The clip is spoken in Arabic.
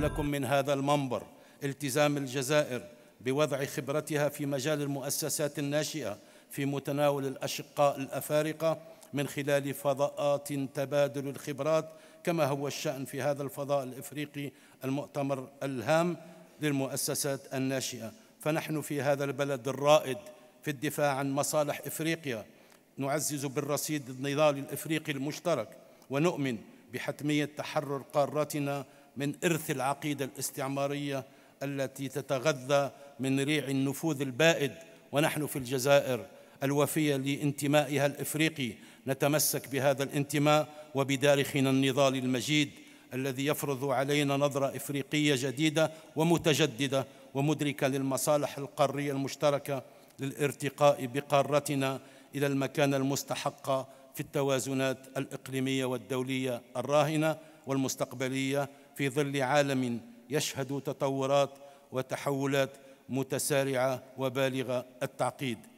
لكم من هذا المنبر التزام الجزائر بوضع خبرتها في مجال المؤسسات الناشئه في متناول الاشقاء الافارقه من خلال فضاءات تبادل الخبرات كما هو الشان في هذا الفضاء الافريقي المؤتمر الهام للمؤسسات الناشئه فنحن في هذا البلد الرائد في الدفاع عن مصالح افريقيا نعزز بالرصيد النضالي الافريقي المشترك ونؤمن بحتميه تحرر قارتنا من إرث العقيدة الاستعمارية التي تتغذى من ريع النفوذ البائد ونحن في الجزائر الوفية لانتمائها الإفريقي نتمسك بهذا الانتماء وبدارخنا النضال المجيد الذي يفرض علينا نظرة إفريقية جديدة ومتجددة ومدركة للمصالح القارية المشتركة للارتقاء بقارتنا إلى المكانة المستحقة في التوازنات الإقليمية والدولية الراهنة والمستقبليه في ظل عالم يشهد تطورات وتحولات متسارعه وبالغة التعقيد